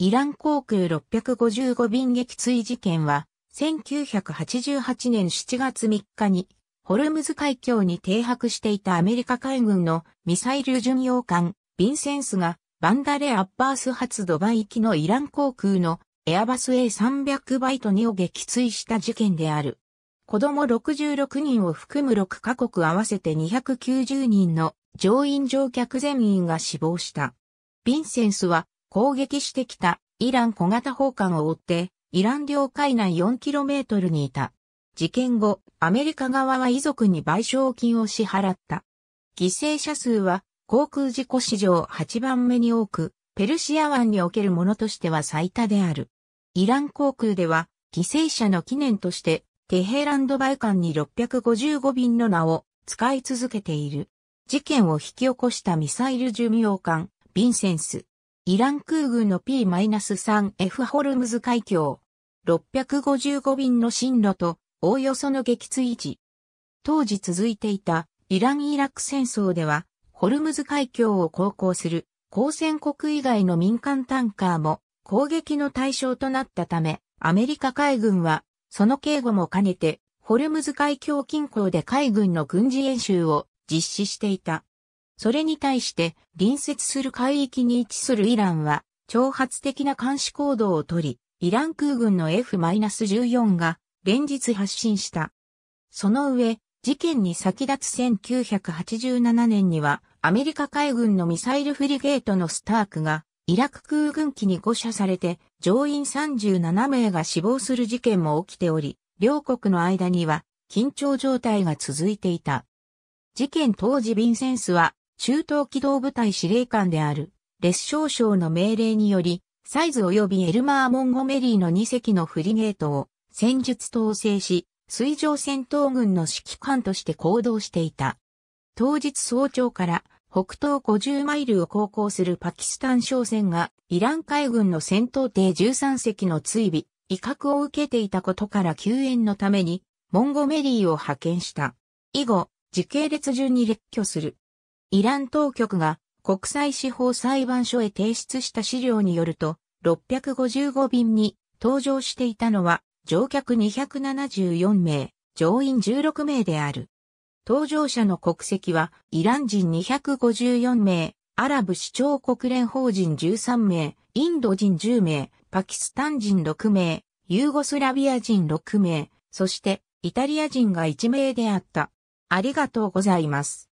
イラン航空655便撃墜事件は、1988年7月3日に、ホルムズ海峡に停泊していたアメリカ海軍のミサイル巡洋艦、ビンセンスが、バンダレ・アッバース発ドバイ行きのイラン航空のエアバス A300 バイト2を撃墜した事件である。子供66人を含む6カ国合わせて290人の乗員乗客全員が死亡した。ヴィンセンスは攻撃してきたイラン小型砲艦を追って、イラン領海内 4km にいた。事件後、アメリカ側は遺族に賠償金を支払った。犠牲者数は航空事故史上8番目に多く、ペルシア湾におけるものとしては最多である。イラン航空では、犠牲者の記念として、テヘランドバイ艦に655便の名を使い続けている。事件を引き起こしたミサイル巡洋艦、ヴィンセンス、イラン空軍の P-3F ホルムズ海峡、655便の進路と、おおよその撃墜置。当時続いていたイラン・イラク戦争では、ホルムズ海峡を航行する交戦国以外の民間タンカーも攻撃の対象となったため、アメリカ海軍は、その警護も兼ねて、ホルムズ海峡近郊で海軍の軍事演習を実施していた。それに対して隣接する海域に位置するイランは挑発的な監視行動をとり、イラン空軍の F-14 が連日発進した。その上、事件に先立つ1987年にはアメリカ海軍のミサイルフリゲートのスタークがイラク空軍機に誤射されて乗員37名が死亡する事件も起きており、両国の間には緊張状態が続いていた。事件当時ビンセンスは中東機動部隊司令官である、列少将の命令により、サイズ及びエルマー・モンゴメリーの2隻のフリゲートを戦術統制し、水上戦闘軍の指揮官として行動していた。当日早朝から北東50マイルを航行するパキスタン商船がイラン海軍の戦闘艇13隻の追尾、威嚇を受けていたことから救援のためにモンゴメリーを派遣した。以後、時系列順に列挙する。イラン当局が国際司法裁判所へ提出した資料によると、655便に搭乗していたのは乗客274名、乗員16名である。搭乗者の国籍はイラン人254名、アラブ首長国連邦人13名、インド人10名、パキスタン人6名、ユーゴスラビア人6名、そしてイタリア人が1名であった。ありがとうございます。